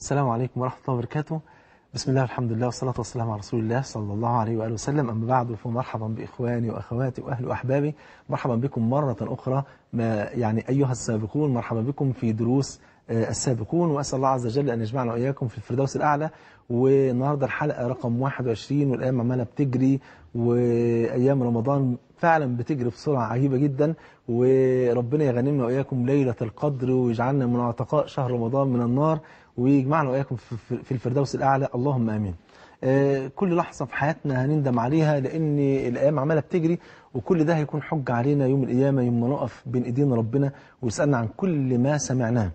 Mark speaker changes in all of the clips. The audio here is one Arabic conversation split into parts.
Speaker 1: السلام عليكم ورحمة الله وبركاته بسم الله والحمد لله والصلاة والسلام على رسول الله صلى الله عليه وآله وسلم أما بعد فمرحبا بإخواني وأخواتي وأهل وأحبابي مرحبا بكم مرة أخرى ما يعني أيها السابقون مرحبا بكم في دروس آه، السابقون وأسأل الله عز وجل أن يجمعنا وإياكم في الفردوس الأعلى والنهاردة الحلقة رقم 21 والأيام عمالة بتجري وأيام رمضان فعلا بتجري بسرعة عجيبة جدا وربنا يغنمنا وإياكم ليلة القدر ويجعلنا من عتقاء شهر رمضان من النار ويجمعنا وإياكم في الفردوس الأعلى اللهم آمين آه، كل لحظة في حياتنا هنندم عليها لأن الأيام عمالة بتجري وكل ده هيكون حج علينا يوم القيامة يوم ما نقف بين ايدينا ربنا ويسألنا عن كل ما سمعناه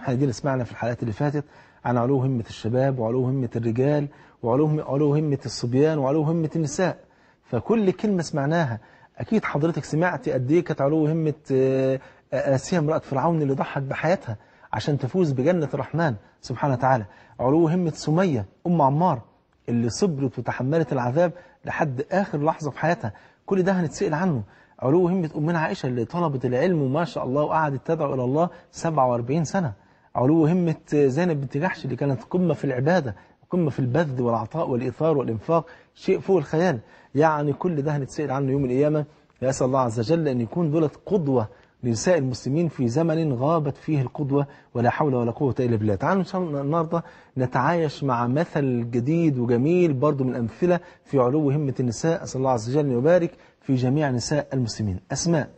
Speaker 1: احنا اللي سمعنا في الحلقات اللي فاتت عن علو همة الشباب وعلو همة الرجال وعلو علو همة الصبيان وعلو همة النساء فكل كلمة سمعناها أكيد حضرتك سمعت قد إيه كانت علو همة آه، آه، آسيا امرأة فرعون اللي ضحت بحياتها عشان تفوز بجنة الرحمن سبحانه وتعالى علو همة سمية أم عمار اللي صبرت وتحملت العذاب لحد آخر لحظة في حياتها كل ده هنتسأل عنه علو همة أمنا عائشة اللي طلبت العلم وما شاء الله وقعدت تدعو إلى الله 47 سنة علو همة زينب بنت جحش اللي كانت قمة في العبادة قمة في البذل والعطاء والإيثار والإنفاق شيء فوق الخيال يعني كل ده هنتسأل عنه يوم القيامة يا الله عز وجل أن يكون دولت قدوة لنساء المسلمين في زمن غابت فيه القدوة ولا حول ولا قوة إلا بالله تعالوا النهاردة نتعايش مع مثل جديد وجميل برضو من الأمثلة في علو همة النساء أسأل الله عز وجل يبارك في جميع نساء المسلمين أسماء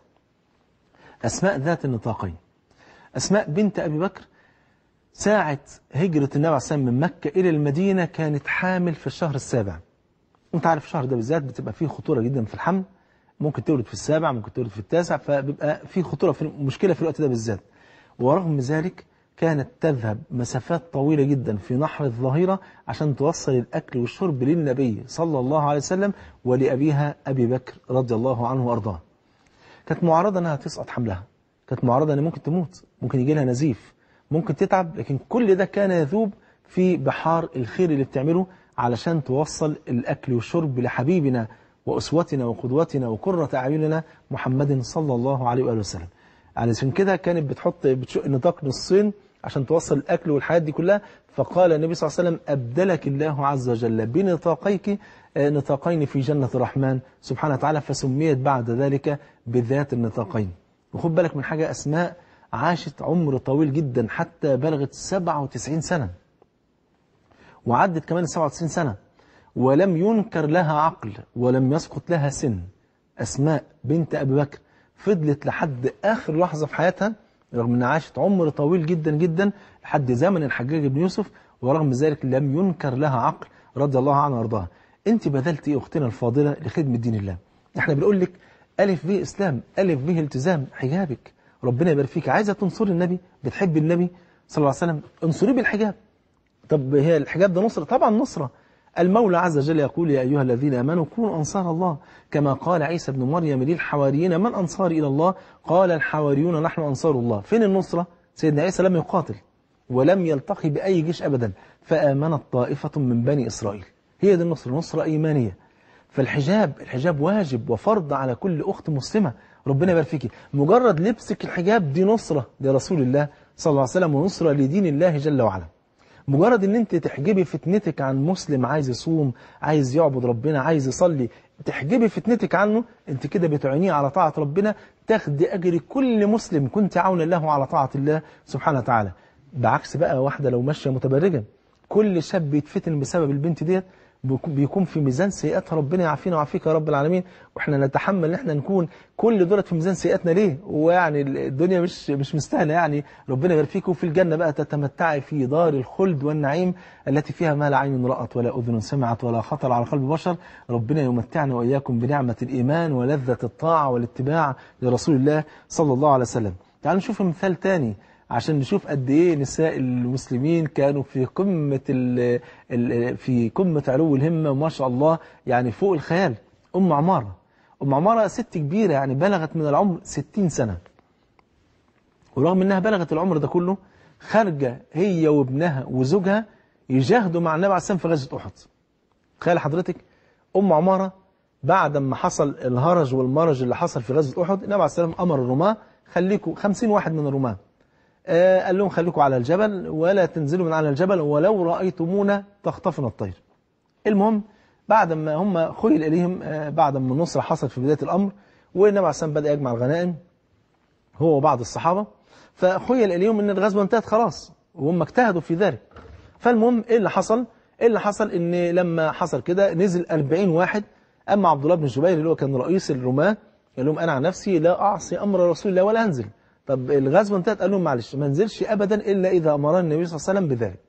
Speaker 1: أسماء ذات النطاقين أسماء بنت أبي بكر ساعة هجرة النبي عليه السلام من مكة إلى المدينة كانت حامل في الشهر السابع أنت عارف الشهر ده بالذات بتبقى فيه خطورة جدا في الحمل ممكن تولد في السابع ممكن تولد في التاسع فبيبقى في خطورة في مشكلة في الوقت ده بالذات ورغم ذلك كانت تذهب مسافات طويلة جدا في نحر الظهيرة عشان توصل الأكل والشرب للنبي صلى الله عليه وسلم ولأبيها أبي بكر رضي الله عنه وأرضاه كانت معرضة أنها تسقط حملها كانت معرضة أنها ممكن تموت ممكن يجي لها نزيف ممكن تتعب لكن كل ده كان يذوب في بحار الخير اللي بتعمله علشان توصل الأكل والشرب لحبيبنا وأسوتنا وقدوتنا وقرة أعيننا محمد صلى الله عليه وآله وسلم علشان يعني كده كانت بتحط بتشق نطاق نصين عشان توصل الأكل والحاجات دي كلها فقال النبي صلى الله عليه وسلم أبدلك الله عز وجل بنطاقيك آه، نطاقين في جنة الرحمن سبحانه وتعالى فسميت بعد ذلك بذات النطاقين وخد بالك من حاجة أسماء عاشت عمر طويل جدا حتى بلغت 97 سنة وعدت كمان 97 سنة ولم ينكر لها عقل ولم يسقط لها سن أسماء بنت أبي بكر فضلت لحد آخر لحظة في حياتها رغم أنها عاشت عمر طويل جدا جدا لحد زمن الحجاج بن يوسف ورغم ذلك لم ينكر لها عقل رضي الله عنها وارضاها انت بذلت ايه اختنا الفاضلة لخدمة دين الله احنا بنقول لك ألف به إسلام ألف به التزام حجابك ربنا يبارك فيك عايزة تنصري النبي بتحبي النبي صلى الله عليه وسلم انصريه بالحجاب طب هي الحجاب ده نصرة طبعا نصرة المولى عز وجل يقول يا أيها الذين آمنوا كونوا أنصار الله كما قال عيسى بن مريم للحواريين من أنصار إلى الله قال الحواريون نحن أنصار الله فين النصرة سيدنا عيسى لم يقاتل ولم يلتقي بأي جيش أبدا فآمنت طائفة من بني إسرائيل هي دي النصرة نصرة إيمانية فالحجاب الحجاب واجب وفرض على كل أخت مسلمة ربنا يبارك فيكي مجرد لبسك الحجاب دي نصرة لرسول الله صلى الله عليه وسلم ونصرة لدين الله جل وعلا مجرد ان انت تحجبي فتنتك عن مسلم عايز يصوم عايز يعبد ربنا عايز يصلي تحجبي فتنتك عنه انت كده بتعينيه على طاعة ربنا تاخدي اجر كل مسلم كنت عونا له على طاعة الله سبحانه وتعالى بعكس بقى واحدة لو ماشية متبرجة كل شاب يتفتن بسبب البنت ديت بيكون في ميزان سيئاتها ربنا يعافينا ويعافيك يا رب العالمين واحنا نتحمل ان احنا نكون كل دولت في ميزان سيئاتنا ليه ويعني الدنيا مش مش مستاهله يعني ربنا يبارك فيك وفي الجنه بقى تتمتعي في دار الخلد والنعيم التي فيها ما لا عين رات ولا اذن سمعت ولا خطر على قلب بشر ربنا يمتعنا واياكم بنعمه الايمان ولذه الطاعه والاتباع لرسول الله صلى الله عليه وسلم تعالوا نشوف مثال ثاني عشان نشوف قد ايه نساء المسلمين كانوا في قمه الـ الـ في قمه علو الهمه وما شاء الله يعني فوق الخيال ام عماره ام عماره ست كبيره يعني بلغت من العمر 60 سنه ورغم انها بلغت العمر ده كله خارجه هي وابنها وزوجها يجاهدوا مع النبي عليه الصلاه في غزوه احد تخيل حضرتك ام عماره بعد ما حصل الهرج والمرج اللي حصل في غزوه احد النبي عليه الصلاه والسلام امر الرماه خليكم 50 واحد من الرماه آه، قال لهم خليكم على الجبل ولا تنزلوا من على الجبل ولو رأيتمونا تخطفنا الطير المهم بعد ما هم خيل إليهم آه، بعد ما النصرة حصلت في بداية الأمر والنبي عليه بدأ يجمع الغنائم هو وبعض الصحابة فخيل إليهم أن الغزوة انتهت خلاص وهم اجتهدوا في ذلك فالمهم إيه اللي حصل إيه اللي حصل أن لما حصل كده نزل 40 واحد أما عبد الله بن الزبير اللي هو كان رئيس الرماة قال لهم أنا عن نفسي لا أعصي أمر رسول الله ولا أنزل طب الغزوة انتهت قال لهم معلش ما نزلش أبدا إلا إذا أمرنا النبي صلى الله عليه وسلم بذلك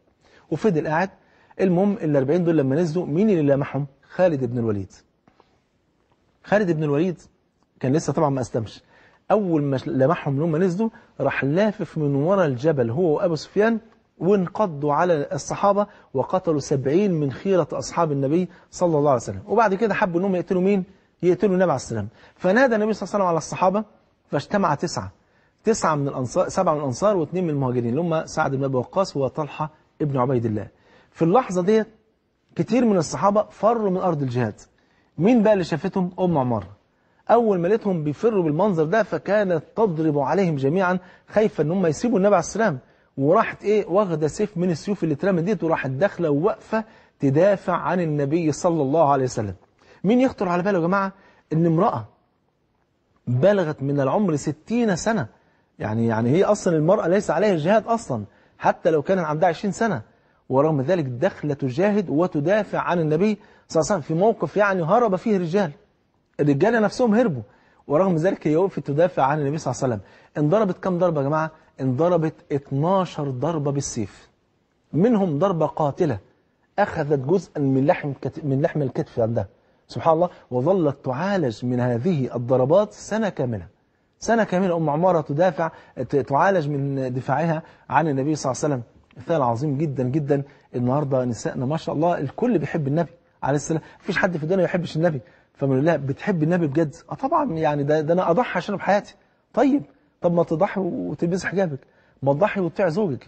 Speaker 1: وفضل قاعد المهم ال 40 دول لما نزلوا مين اللي لمحهم خالد بن الوليد خالد بن الوليد كان لسه طبعا ما أسلمش أول ما لمحهم لما نزلوا راح لافف من ورا الجبل هو وأبو سفيان وانقضوا على الصحابة وقتلوا سبعين من خيرة أصحاب النبي صلى الله عليه وسلم وبعد كده حبوا أنهم يقتلوا مين؟ يقتلوا النبي عليه السلام فنادى النبي صلى الله عليه وسلم على الصحابة فاجتمع تسعة تسعة من الأنصار سبعة من الأنصار واثنين من المهاجرين اللي هم سعد بن أبي وقاص وطلحة ابن عبيد الله في اللحظة ديت كتير من الصحابة فروا من أرض الجهاد مين بقى اللي شافتهم أم عمر أول ما لقيتهم بيفروا بالمنظر ده فكانت تضرب عليهم جميعا خايفة أن هم يسيبوا النبي عليه السلام وراحت إيه واخدة سيف من السيوف اللي اترمت ديت وراحت داخلة وواقفة تدافع عن النبي صلى الله عليه وسلم مين يخطر على باله يا جماعة أن امرأة بلغت من العمر ستين سنة يعني يعني هي أصلا المرأة ليس عليها الجهاد أصلا حتى لو كان عندها 20 سنة ورغم ذلك دخلت تجاهد وتدافع عن النبي صلى الله عليه وسلم في موقف يعني هرب فيه رجال الرجال نفسهم هربوا ورغم ذلك هي وقفت تدافع عن النبي صلى الله عليه وسلم انضربت كم ضربة يا جماعة انضربت 12 ضربة بالسيف منهم ضربة قاتلة أخذت جزءا من لحم من لحم الكتف عندها سبحان الله وظلت تعالج من هذه الضربات سنة كاملة سنة كاملة أم عمارة تدافع تعالج من دفاعها عن النبي صلى الله عليه وسلم مثال عظيم جدا جدا النهاردة نسائنا ما شاء الله الكل بيحب النبي عليه السلام مفيش حد في الدنيا ما يحبش النبي فمن الله بتحب النبي بجد اه طبعا يعني ده, ده أنا أضحي عشانه بحياتي طيب طب ما تضحي وتلبس حجابك ما تضحي وتطيع زوجك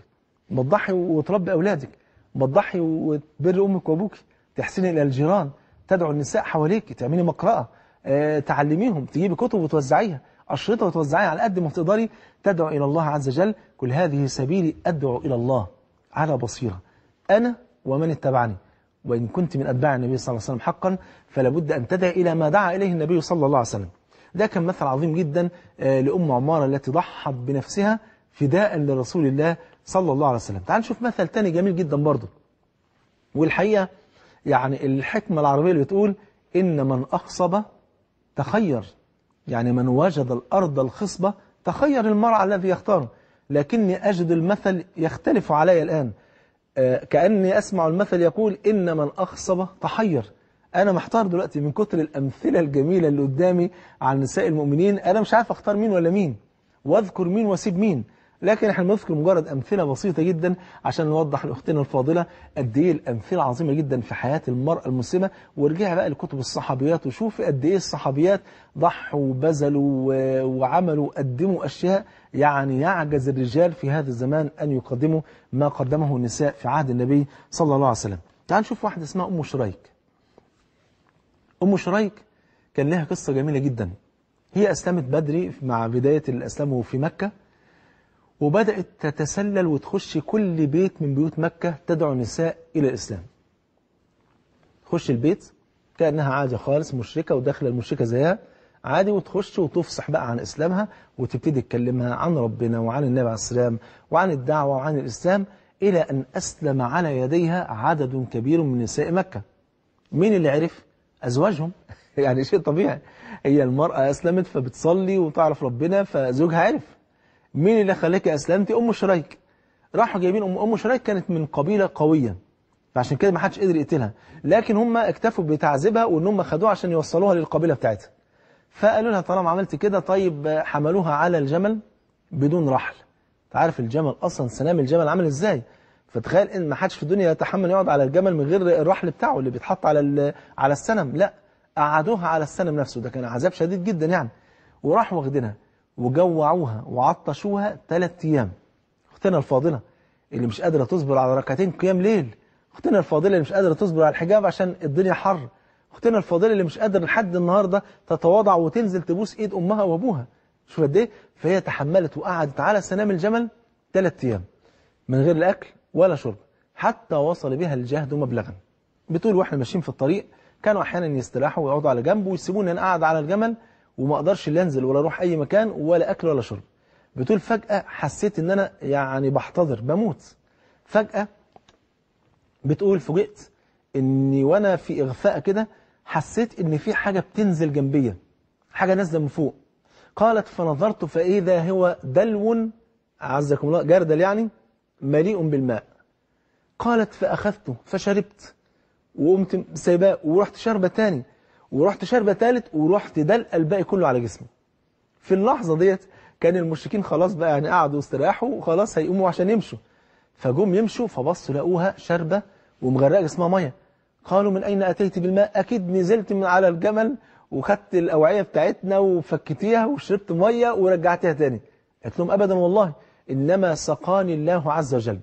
Speaker 1: ما تضحي وتربي أولادك ما تضحي وتبر أمك وأبوك تحسني إلى الجيران تدعو النساء حواليك تعملي مقرأة آه، تعلميهم تجيبي كتب وتوزعيها أشرطة وتوزعيها على قد ما تقدري تدعو إلى الله عز وجل كل هذه سبيلي أدعو إلى الله على بصيرة أنا ومن اتبعني وإن كنت من أتباع النبي صلى الله عليه وسلم حقا فلابد أن تدعي إلى ما دعا إليه النبي صلى الله عليه وسلم ده كان مثل عظيم جدا آه، لأم عمارة التي ضحت بنفسها فداء لرسول الله صلى الله عليه وسلم تعال نشوف مثل تاني جميل جدا برضه والحقيقة يعني الحكمة العربية اللي بتقول إن من أخصب تخير يعني من وجد الأرض الخصبة تخير المرعى الذي يختاره لكني أجد المثل يختلف علي الآن آه، كأني أسمع المثل يقول إن من أخصب تحير أنا محتار دلوقتي من كتر الأمثلة الجميلة اللي قدامي عن نساء المؤمنين أنا مش عارف أختار مين ولا مين واذكر مين واسيب مين لكن احنا بنذكر مجرد أمثلة بسيطة جدا عشان نوضح لأختنا الفاضلة قد إيه الأمثلة عظيمة جدا في حياة المرأة المسلمة وارجع بقى لكتب الصحابيات وشوف قد إيه الصحابيات ضحوا وبذلوا وعملوا قدموا أشياء يعني يعجز الرجال في هذا الزمان أن يقدموا ما قدمه النساء في عهد النبي صلى الله عليه وسلم تعال نشوف واحدة اسمها أم شريك أم شريك كان لها قصة جميلة جدا هي أسلمت بدري مع بداية الأسلام في مكة وبدأت تتسلل وتخش كل بيت من بيوت مكة تدعو النساء إلى الإسلام تخش البيت كأنها عادي خالص مشركة وداخلة المشركة زيها عادي وتخش وتفصح بقى عن إسلامها وتبتدي تكلمها عن ربنا وعن النبي عليه السلام وعن الدعوة وعن الإسلام إلى أن أسلم على يديها عدد كبير من نساء مكة مين اللي عرف؟ أزواجهم يعني شيء طبيعي هي المرأة أسلمت فبتصلي وتعرف ربنا فزوجها عرف مين اللي خلاك أسلمتي أم شريك راحوا جايبين أم, أم شريك كانت من قبيلة قوية فعشان كده ما حدش قدر يقتلها لكن هم اكتفوا بتعذيبها وان هم خدوها عشان يوصلوها للقبيلة بتاعتها فقالوا لها طالما عملت كده طيب حملوها على الجمل بدون رحل تعرف الجمل أصلا سلام الجمل عامل إزاي فتخيل ان ما حدش في الدنيا يتحمل يقعد على الجمل من غير الرحل بتاعه اللي بيتحط على على السنم لا قعدوها على السنم نفسه ده كان عذاب شديد جدا يعني وراحوا واخدينها وجوعوها وعطشوها ثلاث أيام أختنا الفاضلة اللي مش قادرة تصبر على ركعتين قيام ليل أختنا الفاضلة اللي مش قادرة تصبر على الحجاب عشان الدنيا حر أختنا الفاضلة اللي مش قادرة لحد النهاردة تتواضع وتنزل تبوس إيد أمها وأبوها شوف قد إيه فهي تحملت وقعدت على سنام الجمل ثلاث أيام من غير الأكل ولا شرب حتى وصل بها الجهد مبلغا بتقول واحنا ماشيين في الطريق كانوا أحيانا يستراحوا ويقعدوا على جنب ويسيبوني أنا قاعد على الجمل وما اقدرش لا انزل ولا اروح اي مكان ولا اكل ولا شرب بتقول فجأة حسيت ان انا يعني بحتضر بموت فجأة بتقول فوجئت اني وانا في اغفاء كده حسيت ان في حاجة بتنزل جنبيا حاجة نازلة من فوق قالت فنظرت فإذا هو دلو عزكم الله جردل يعني مليء بالماء قالت فأخذته فشربت وقمت سايباه ورحت شاربه تاني ورحت شاربه ثالث ورحت دلق الباقي كله على جسمي في اللحظه ديت كان المشركين خلاص بقى يعني قعدوا استراحوا وخلاص هيقوموا عشان يمشوا فجم يمشوا فبصوا لقوها شاربه ومغرقه جسمها ميه قالوا من اين اتيت بالماء اكيد نزلت من على الجمل وخدت الاوعيه بتاعتنا وفكتيها وشربت ميه ورجعتها تاني قالت لهم ابدا والله انما سقاني الله عز وجل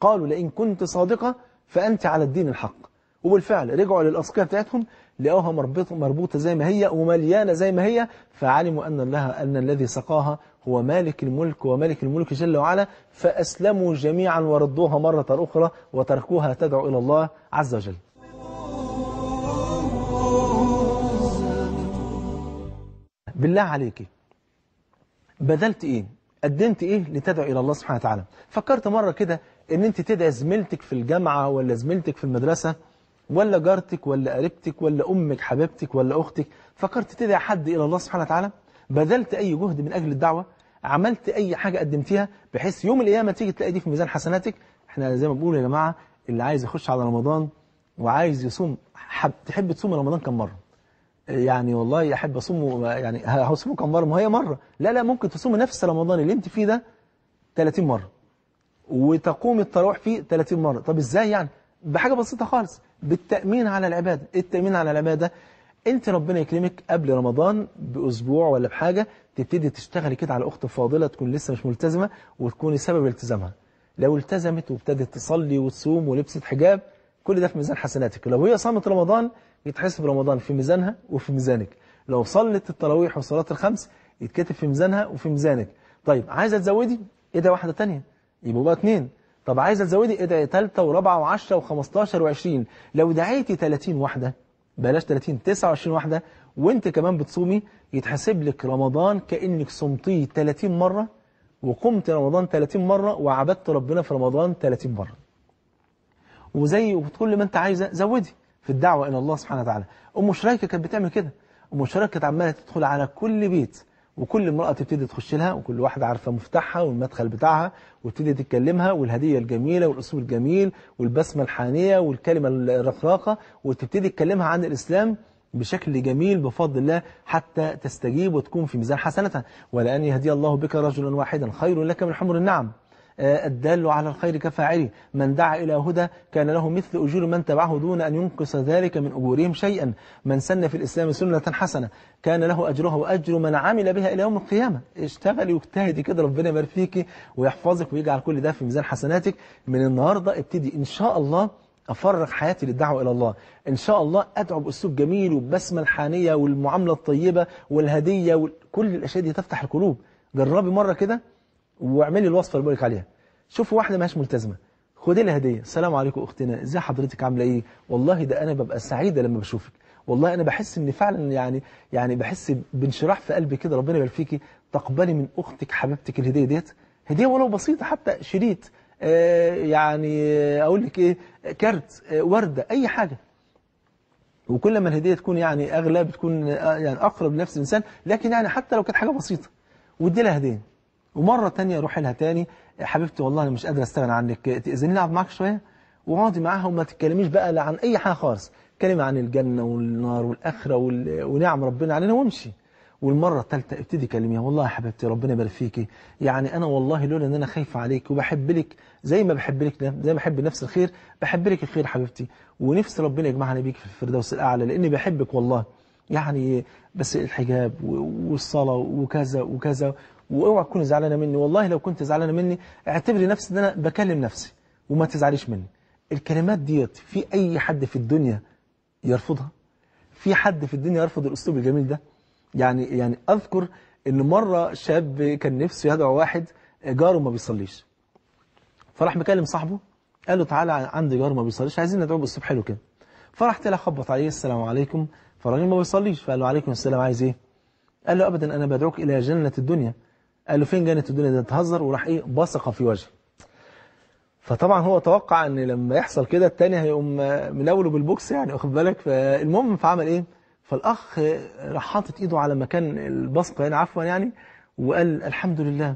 Speaker 1: قالوا لئن كنت صادقه فانت على الدين الحق وبالفعل رجعوا للاسقيه بتاعتهم لقوها مربوطة, مربوطة زي ما هي ومليانة زي ما هي فعلموا أن, لها أن الذي سقاها هو مالك الملك وملك الملك جل وعلا فأسلموا جميعا وردوها مرة أخرى وتركوها تدعو إلى الله عز وجل بالله عليك بذلت إيه قدمت إيه لتدعو إلى الله سبحانه وتعالى فكرت مرة كده أن أنت تدعي زميلتك في الجامعة ولا زميلتك في المدرسة ولا جارتك ولا قريبتك ولا أمك حبيبتك ولا أختك فكرت تدعي حد إلى الله سبحانه وتعالى بذلت أي جهد من أجل الدعوة عملت أي حاجة قدمتيها بحيث يوم القيامة تيجي تلاقي دي في ميزان حسناتك احنا زي ما بنقول يا جماعة اللي عايز يخش على رمضان وعايز يصوم حب تحب تصوم رمضان كم مرة يعني والله أحب أصوم يعني هصومه كم مرة ما هي مرة لا لا ممكن تصوم نفس رمضان اللي انت فيه ده 30 مرة وتقوم التراوح فيه 30 مرة طب ازاي يعني بحاجة بسيطة خالص بالتأمين على العبادة إيه التأمين على العبادة انت ربنا يكرمك قبل رمضان بأسبوع ولا بحاجة تبتدي تشتغلي كده على أخت فاضلة تكون لسه مش ملتزمة وتكوني سبب التزامها لو التزمت وابتدت تصلي وتصوم ولبست حجاب كل ده في ميزان حسناتك لو هي صامت رمضان يتحسب رمضان في ميزانها وفي ميزانك لو صلت التراويح والصلاة الخمس يتكتب في ميزانها وفي ميزانك طيب عايزة تزودي ايه ده واحدة تانية يبقوا بقى اتنين طب عايزة تزودي ادعي إيه ثالثة ورابعة و10 و15 و20 لو دعيتي 30 واحدة بلاش 30 29 واحدة وانت كمان بتصومي يتحسب لك رمضان كأنك صمتيه 30 مرة وقمت رمضان 30 مرة وعبدت ربنا في رمضان 30 مرة وزي كل ما انت عايزة زودي في الدعوة إلى الله سبحانه وتعالى أم شريكة كانت بتعمل كده أم شريكة كانت عمالة تدخل على كل بيت وكل امرأة تبتدي تخش لها وكل واحدة عارفة مفتاحها والمدخل بتاعها وتبتدي تتكلمها والهدية الجميلة والأسلوب الجميل والبسمة الحانية والكلمة الرقراقة وتبتدي تكلمها عن الإسلام بشكل جميل بفضل الله حتى تستجيب وتكون في ميزان حسنتها ولأن يهدي الله بك رجلا واحدا خير لك من حمر النعم آه، الدال على الخير كفاعله من دعا إلى هدى كان له مثل أجور من تبعه دون أن ينقص ذلك من أجورهم شيئا من سن في الإسلام سنة حسنة كان له أجرها وأجر من عمل بها إلى يوم القيامة اشتغلي واجتهدي كده ربنا يبارك فيكي ويحفظك ويجعل كل ده في ميزان حسناتك من النهاردة ابتدي إن شاء الله أفرغ حياتي للدعوة إلى الله إن شاء الله أدعو بأسلوب جميل وبسمة الحانية والمعاملة الطيبة والهدية وكل الأشياء دي تفتح القلوب جربي مرة كده واعمل لي الوصفه اللي بقول لك عليها شوف واحده ماهيش ملتزمه خدي لها هديه السلام عليكم اختنا ازي حضرتك عامله ايه والله ده انا ببقى سعيده لما بشوفك والله انا بحس ان فعلا يعني يعني بحس بانشراح في قلبي كده ربنا يبارك فيكي تقبلي من اختك حبيبتك الهديه ديت هديه ولو بسيطه حتى شريط آه يعني آه، اقول لك ايه كارت آه ورده اي حاجه وكل ما الهديه تكون يعني اغلى بتكون آه، يعني اقرب لنفس الانسان لكن يعني حتى لو كانت حاجه بسيطه وادي لها هديه ومرة تانية أروح لها تاني حبيبتي والله أنا مش قادر أستغنى عنك تأذني العب معاك شوية واقعدي معاها وما تتكلميش بقى عن أي حاجة خالص كلمة عن الجنة والنار والآخرة ونعم ربنا علينا وامشي والمرة الثالثة ابتدي كلميها والله يا حبيبتي ربنا يبارك فيكي يعني أنا والله لولا إن أنا خايفة عليك وبحب لك زي ما بحب لك ده زي ما بحب نفس الخير بحب لك الخير حبيبتي ونفسي ربنا يجمعنا بيك في الفردوس الأعلى لأني بحبك والله يعني بس الحجاب والصلاة وكذا وكذا واوعى تكوني زعلانه مني والله لو كنت زعلانه مني اعتبري نفسي ان انا بكلم نفسي وما تزعليش مني الكلمات ديت في اي حد في الدنيا يرفضها في حد في الدنيا يرفض الاسلوب الجميل ده يعني يعني اذكر ان مره شاب كان نفسه يدعو واحد جاره ما بيصليش فراح مكلم صاحبه قال له تعالى عندي جار ما بيصليش عايزين ندعوه بالصبح حلو كده فراح طلع خبط عليه السلام عليكم فالراجل ما بيصليش فقال له عليكم السلام عايز ايه قال له ابدا انا بدعوك الى جنه الدنيا قال له فين جانت الدنيا دي تهزر وراح ايه بصق في وجهه فطبعا هو توقع ان لما يحصل كده التاني هيقوم من اوله بالبوكس يعني واخد بالك فالمهم فعمل ايه فالاخ راح حاطط ايده على مكان البصق يعني عفوا يعني وقال الحمد لله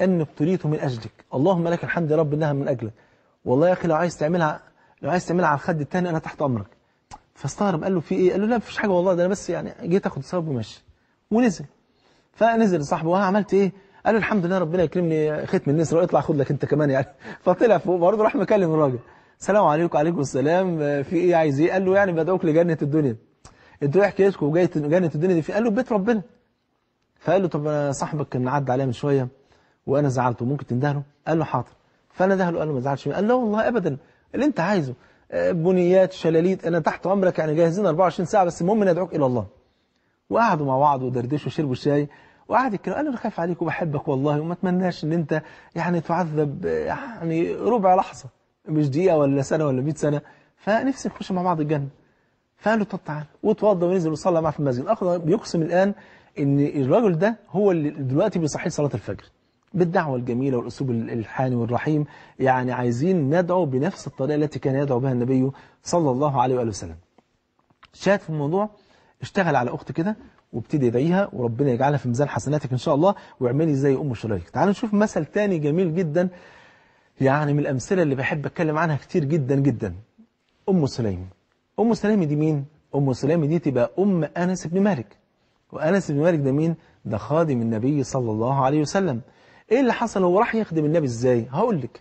Speaker 1: ان ابتليت من اجلك اللهم لك الحمد يا رب انها من اجلك والله يا اخي لو عايز تعملها لو عايز تعملها على الخد التاني انا تحت امرك فاستغرب قال له في ايه قال له لا مفيش حاجه والله ده انا بس يعني جيت اخد ثواب وماشي ونزل فنزل صاحبه وانا عملت ايه قال له الحمد لله ربنا يكرمني ختم النسر واطلع خد لك انت كمان يعني فطلع فوق برضه راح مكلم الراجل السلام عليكم وعليكم السلام في ايه عايز ايه قال له يعني بدعوك لجنه الدنيا انتوا ايه حكايتكم وجاي جنه الدنيا دي في قال له بيت ربنا فقال له طب انا صاحبك كان عدى عليا من شويه وانا زعلته ممكن تندهله قال له حاضر فانا دهله قال له ما تزعلش قال له والله ابدا اللي انت عايزه بنيات شلاليت انا تحت امرك يعني جاهزين 24 ساعه بس المهم ندعوك الى الله وقعدوا مع بعض ودردشوا وشربوا الشاي وقعد يتكلم قال له انا خايف عليك وبحبك والله وما اتمناش ان انت يعني تعذب يعني ربع لحظه مش دقيقه ولا سنه ولا 100 سنه فنفسي نخش مع بعض الجنه فقال له طب تعالى وتوضى ونزل وصلى معاه في المسجد اخذ بيقسم الان ان الرجل ده هو اللي دلوقتي بيصحي صلاه الفجر بالدعوة الجميلة والأسلوب الحاني والرحيم يعني عايزين ندعو بنفس الطريقة التي كان يدعو بها النبي صلى الله عليه وآله وسلم شاهد في الموضوع اشتغل على أخت كده وابتدي ادعيها وربنا يجعلها في ميزان حسناتك ان شاء الله واعملي زي ام شريك تعالوا نشوف مثل تاني جميل جدا يعني من الامثله اللي بحب اتكلم عنها كتير جدا جدا ام سليم ام سليم دي مين ام سليم دي تبقى ام انس بن مالك وانس بن مالك ده مين ده خادم النبي صلى الله عليه وسلم ايه اللي حصل هو راح يخدم النبي ازاي هقول لك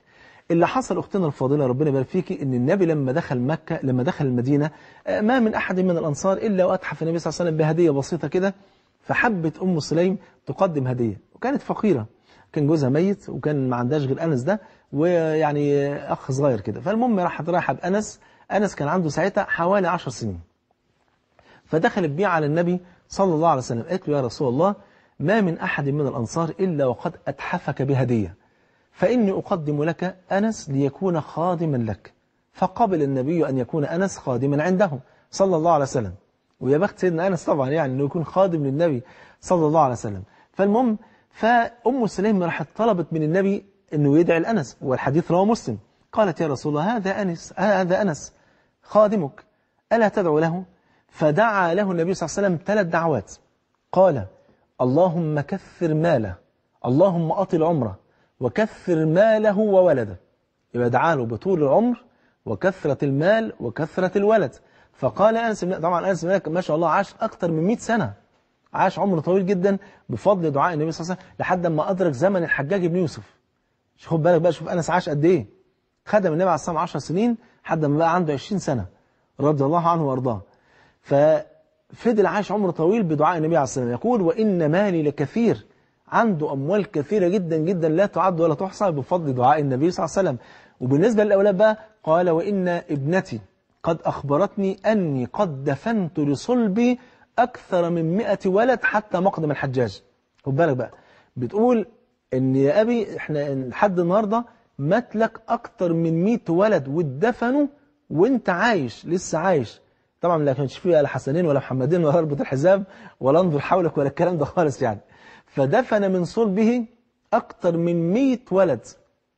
Speaker 1: اللي حصل أختنا الفاضلة ربنا يبارك فيكي أن النبي لما دخل مكة لما دخل المدينة آه، ما من أحد من الأنصار إلا وأتحف النبي صلى الله عليه وسلم بهدية بسيطة كده فحبت أم سليم تقدم هدية وكانت فقيرة كان جوزها ميت وكان ما عندهاش غير أنس ده ويعني أخ صغير كده فالمهم راحت رايحة بأنس أنس كان عنده ساعتها حوالي 10 سنين فدخلت بيه على النبي صلى الله عليه وسلم قالت له يا رسول الله ما من أحد من الأنصار إلا وقد أتحفك بهدية فإني أقدم لك أنس ليكون خادما لك فقبل النبي أن يكون أنس خادما عنده صلى الله عليه وسلم ويا بخت سيدنا أنس طبعا يعني أنه يكون خادم للنبي صلى الله عليه وسلم فالمهم فأم سليم راحت طلبت من النبي أنه يدعي لأنس والحديث رواه مسلم قالت يا رسول الله هذا أنس هذا أنس خادمك ألا تدعو له فدعا له النبي صلى الله عليه وسلم ثلاث دعوات قال اللهم كثر ماله اللهم أطل عمره وكثر ماله وولده يبقى دعاه له بطول العمر وكثرة المال وكثرة الولد فقال أنس طبعا أنس مالك ما شاء الله عاش أكثر من 100 سنة عاش عمر طويل جدا بفضل دعاء النبي صلى الله عليه وسلم لحد ما أدرك زمن الحجاج بن يوسف خد بالك بقى شوف أنس عاش قد إيه خدم النبي عليه الصلاة والسلام 10 سنين لحد ما بقى عنده 20 سنة رضي الله عنه وأرضاه ففضل عاش عمر طويل بدعاء النبي عليه الصلاة والسلام يقول وإن مالي لكثير عنده أموال كثيرة جدا جدا لا تعد ولا تحصى بفضل دعاء النبي صلى الله عليه وسلم وبالنسبة للأولاد بقى قال وإن ابنتي قد أخبرتني أني قد دفنت لصلبي أكثر من 100 ولد حتى مقدم الحجاج خد بالك بقى بتقول إن يا أبي إحنا لحد النهاردة مات لك أكثر من 100 ولد واتدفنوا وأنت عايش لسه عايش طبعا لا كانش فيه لا حسنين ولا محمدين ولا ربط الحزام ولا انظر حولك ولا الكلام ده خالص يعني فدفن من صلبه أكتر من 100 ولد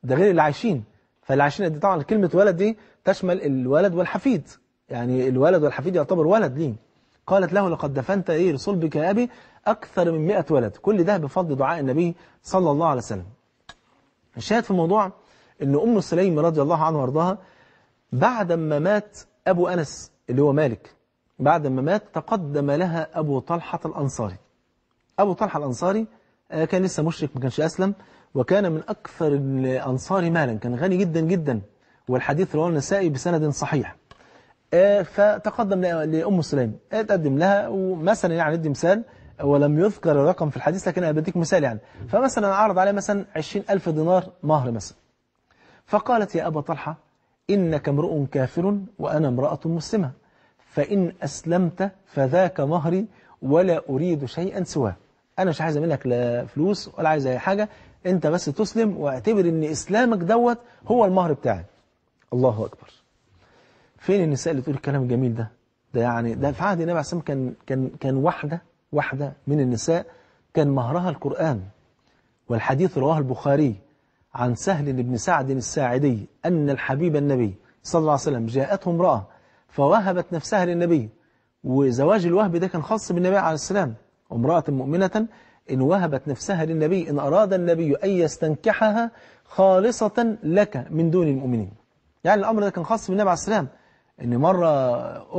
Speaker 1: ده غير اللي عايشين فاللي عايشين دي إيه؟ طبعا كلمة ولد دي تشمل الولد والحفيد يعني الولد والحفيد يعتبر ولد ليه قالت له لقد دفنت إيه لصلبك يا أبي أكثر من 100 ولد كل ده بفضل دعاء النبي صلى الله عليه وسلم الشاهد في الموضوع أن أم سليم رضي الله عنها وارضاها بعد ما مات أبو أنس اللي هو مالك بعد ما مات تقدم لها أبو طلحة الأنصاري أبو طلحة الأنصاري آه، كان لسه مشرك ما كانش أسلم وكان من أكثر الأنصار مالا كان غني جدا جدا والحديث رواه النسائي بسند صحيح آه، فتقدم لأم سليم آه، تقدم لها ومثلا يعني ادي مثال ولم يذكر الرقم في الحديث لكن أنا بديك مثال يعني فمثلا عرض عليه مثلا 20000 دينار مهر مثلا فقالت يا أبا طلحة إنك امرؤ كافر وأنا امرأة مسلمة فإن أسلمت فذاك مهري ولا أريد شيئا سواه أنا مش عايز منك لا فلوس ولا عايز أي حاجة أنت بس تسلم واعتبر إن إسلامك دوت هو المهر بتاعي الله أكبر فين النساء اللي تقول الكلام الجميل ده ده يعني ده في عهد النبي عليه الصلاه كان كان كان واحده واحده من النساء كان مهرها القرآن والحديث رواه البخاري عن سهل بن سعد الساعدي أن الحبيب النبي صلى الله عليه وسلم جاءته امرأة فوهبت نفسها للنبي وزواج الوهب ده كان خاص بالنبي عليه الصلاة والسلام وامرأة مؤمنة إن وهبت نفسها للنبي إن أراد النبي أن يستنكحها خالصة لك من دون المؤمنين يعني الأمر ده كان خاص بالنبي عليه السلام إن مرة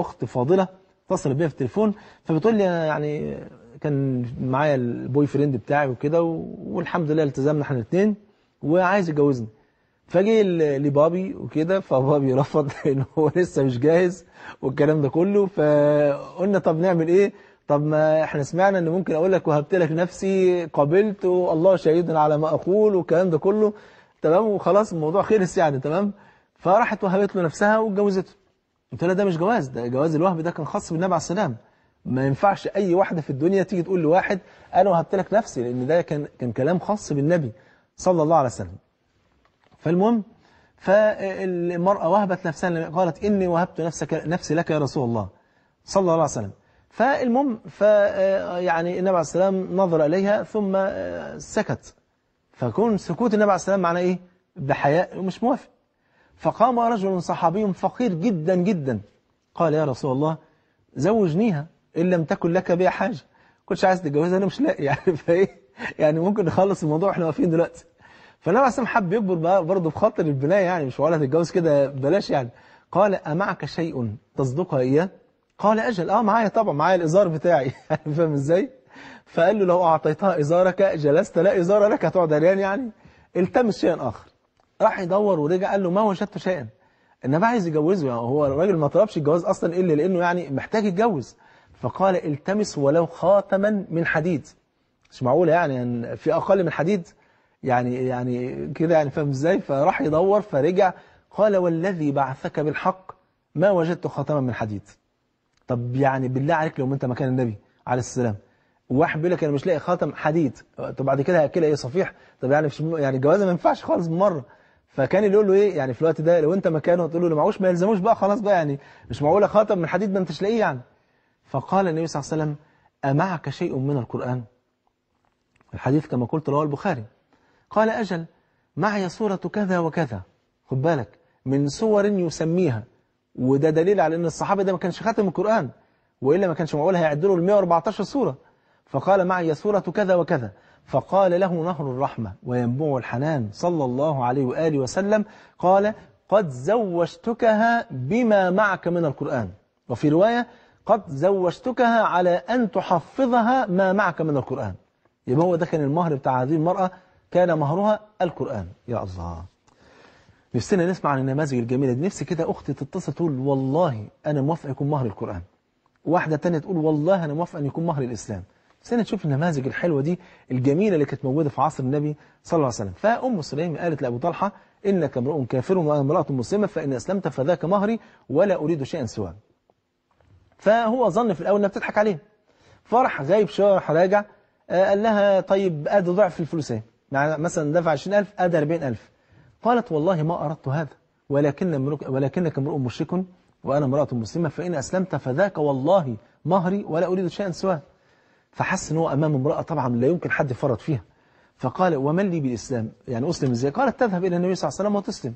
Speaker 1: أخت فاضلة اتصلت بيها في التليفون فبتقول لي يعني كان معايا البوي فريند بتاعي وكده والحمد لله التزمنا احنا الاثنين وعايز يتجوزني فجي لبابي وكده فبابي رفض لان هو لسه مش جاهز والكلام ده كله فقلنا طب نعمل إيه طب ما احنا سمعنا ان ممكن اقول لك وهبت لك نفسي قبلت والله شهيد على ما اقول والكلام ده كله تمام وخلاص الموضوع خلص يعني تمام فراحت وهبت له نفسها واتجوزته قلت لها ده مش جواز ده جواز الوهب ده كان خاص بالنبي عليه السلام ما ينفعش اي واحده في الدنيا تيجي تقول لواحد انا وهبت لك نفسي لان ده كان كان كلام خاص بالنبي صلى الله عليه وسلم فالمهم فالمراه وهبت نفسها قالت اني وهبت نفسك نفسي لك يا رسول الله صلى الله عليه وسلم فالمهم فيعني آه، النبي عليه الصلاه والسلام نظر إليها ثم آه، سكت فكون سكوت النبي عليه الصلاه والسلام معناه إيه بحياء ومش موافق فقام رجل صحابي فقير جدا جدا قال يا رسول الله زوجنيها إن لم تكن لك بها حاجة كنتش عايز تتجوزها أنا مش لاقي يعني فإيه يعني ممكن نخلص الموضوع احنا واقفين دلوقتي فالنبي عليه الصلاه والسلام حب يكبر برضه بخاطر البناية يعني مش ولا تتجوز كده بلاش يعني قال أمعك شيء تصدقها إياه قال أجل آه معايا طبعا معايا الإزار بتاعي يعني فاهم إزاي فقال له لو أعطيتها إزارك جلست لا إزار لك هتقعد عريان يعني التمس شيئا آخر راح يدور ورجع قال له ما وجدت شيئا النبي عايز يجوزه يعني هو الراجل ما طلبش الجواز أصلا إلا لأنه يعني محتاج يتجوز فقال التمس ولو خاتما من حديد مش معقولة يعني،, يعني في أقل من حديد يعني يعني كده يعني فاهم إزاي فراح يدور فرجع قال والذي بعثك بالحق ما وجدت خاتما من حديد طب يعني بالله عليك لو انت مكان النبي عليه السلام واحد بيقول لك انا مش لاقي خاتم حديد طب بعد كده هاكلها ايه صفيح طب يعني مش يعني الجوازه ما ينفعش خالص مره فكان اللي يقول له ايه يعني في الوقت ده لو انت مكانه تقول له ما معوش ما يلزموش بقى خلاص بقى يعني مش معقوله خاتم من حديد ما انتش لاقيه يعني فقال النبي صلى الله عليه وسلم امعك شيء من القران الحديث كما قلت رواه البخاري قال اجل معي سوره كذا وكذا خد بالك من سور يسميها وده دليل على أن الصحابي ده ما كانش خاتم القرآن وإلا ما كانش معقول له ال 114 سورة فقال معي سورة كذا وكذا فقال له نهر الرحمة وينبوع الحنان صلى الله عليه وآله وسلم قال قد زوجتكها بما معك من القرآن وفي رواية قد زوجتكها على أن تحفظها ما معك من القرآن يبقى هو ده كان المهر بتاع هذه المرأة كان مهرها القرآن يا الله نفسنا نسمع عن النماذج الجميلة دي نفسي كده أختي تتصل تقول والله أنا موافقة يكون مهر القرآن واحدة تانية تقول والله أنا موافقة أن يكون مهر الإسلام نفسنا نشوف النماذج الحلوة دي الجميلة اللي كانت موجودة في عصر النبي صلى الله عليه وسلم فأم سليم قالت لأبو طلحة إنك امرؤ كافر وأنا امرأة مسلمة فإن أسلمت فذاك مهري ولا أريد شيئا سواه فهو ظن في الأول أنها بتضحك عليه فرح غايب شهر راجع آه، قال لها طيب أدي ضعف الفلوس اهي يعني مثلا دفع 20000 أدي 40000 قالت والله ما أردت هذا ولكن ولكنك امرؤ مشرك وأنا امرأة مسلمة فإن أسلمت فذاك والله مهري ولا أريد شيئا سواه فحس ان هو أمام امرأة طبعا لا يمكن حد يفرط فيها فقال ومن لي بالإسلام يعني أسلم إزاي قالت تذهب إلى النبي صلى الله عليه وسلم وتسلم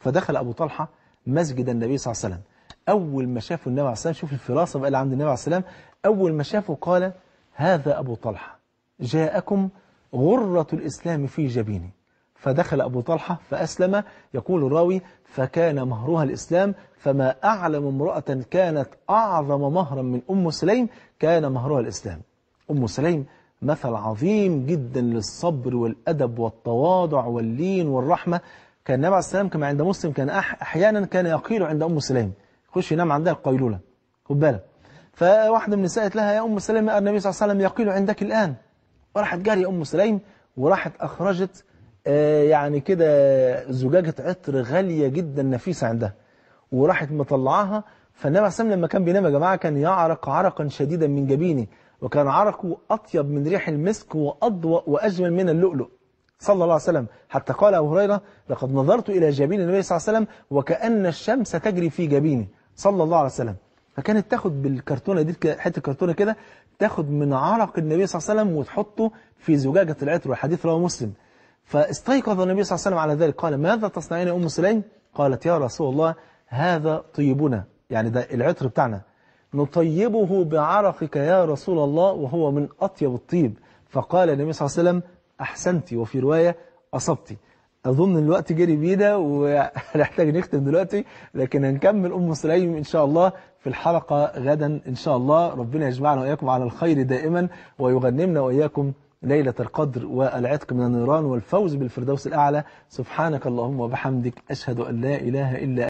Speaker 1: فدخل أبو طلحة مسجد النبي صلى الله عليه وسلم أول ما شافه النبي عليه الصلاة والسلام شوف الفراسة بقى اللي عند النبي عليه الصلاة والسلام أول ما شافه قال هذا أبو طلحة جاءكم غرة الإسلام في جبيني فدخل أبو طلحة فأسلم يقول الراوي فكان مهرها الإسلام فما أعلم امرأة كانت أعظم مهرا من أم سليم كان مهرها الإسلام أم سليم مثل عظيم جدا للصبر والأدب والتواضع واللين والرحمة كان النبي عليه السلام كما عند مسلم كان أحيانا كان يقيل عند أم سليم يخش ينام عندها القيلولة خد بالك فواحدة من النساء قالت لها يا أم سليم النبي صلى الله عليه وسلم يقيل عندك الآن ورحت جارية أم سليم وراحت أخرجت آه، يعني كده زجاجة عطر غالية جدا نفيسة عندها وراحت مطلعاها فالنبي عليه السلام لما كان بينام يا جماعة كان يعرق عرقا شديدا من جبينه وكان عرقه أطيب من ريح المسك وأضوأ وأجمل من اللؤلؤ صلى الله عليه وسلم حتى قال أبو هريرة لقد نظرت إلى جبين النبي صلى الله عليه وسلم وكأن الشمس تجري في جبينه صلى الله عليه وسلم فكانت تاخد بالكرتونة دي حتة كرتونة كده تاخد من عرق النبي صلى الله عليه وسلم وتحطه في زجاجة العطر والحديث رواه مسلم فاستيقظ النبي صلى الله عليه وسلم على ذلك قال ماذا تصنعين يا أم سليم قالت يا رسول الله هذا طيبنا يعني ده العطر بتاعنا نطيبه بعرقك يا رسول الله وهو من أطيب الطيب فقال النبي صلى الله عليه وسلم أحسنتي وفي رواية أصبتي أظن الوقت جري بينا ونحتاج نختم دلوقتي لكن هنكمل أم سليم إن شاء الله في الحلقة غدا إن شاء الله ربنا يجمعنا وإياكم على الخير دائما ويغنمنا وإياكم ليلة القدر والعتق من النيران والفوز بالفردوس الأعلى سبحانك اللهم وبحمدك أشهد أن لا إله إلا